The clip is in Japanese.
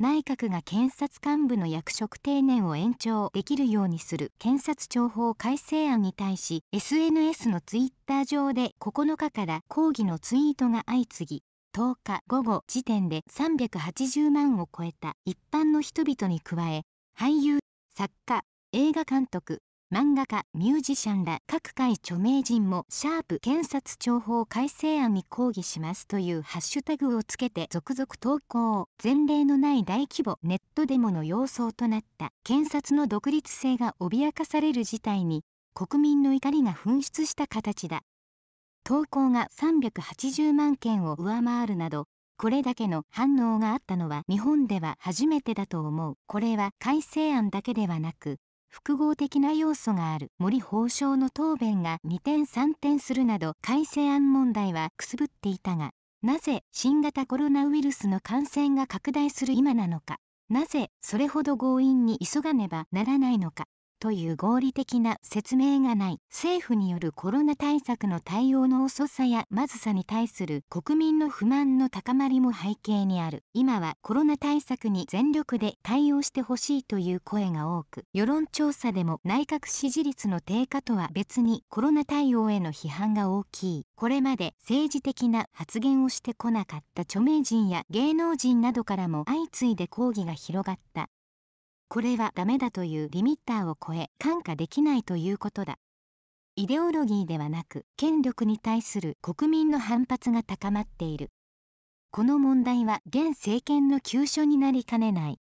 内閣が検察幹部の役職定年を延長できるようにする検察庁法改正案に対し SNS のツイッター上で9日から抗議のツイートが相次ぎ10日午後時点で380万を超えた一般の人々に加え俳優作家映画監督漫画家ミュージシャンら各界著名人も「シャープ検察庁法改正案に抗議します」というハッシュタグをつけて続々投稿前例のない大規模ネットデモの様相となった検察の独立性が脅かされる事態に国民の怒りが噴出した形だ投稿が380万件を上回るなどこれだけの反応があったのは日本では初めてだと思うこれは改正案だけではなく複合的な要素がある森法相の答弁が二転三転するなど改正案問題はくすぶっていたがなぜ新型コロナウイルスの感染が拡大する今なのかなぜそれほど強引に急がねばならないのかという合理的な説明がない政府によるコロナ対策の対応の遅さやまずさに対する国民の不満の高まりも背景にある今はコロナ対策に全力で対応してほしいという声が多く世論調査でも内閣支持率の低下とは別にコロナ対応への批判が大きいこれまで政治的な発言をしてこなかった著名人や芸能人などからも相次いで抗議が広がったこれはダメだというリミッターを超え看過できないということだイデオロギーではなく権力に対する国民の反発が高まっているこの問題は現政権の急所になりかねない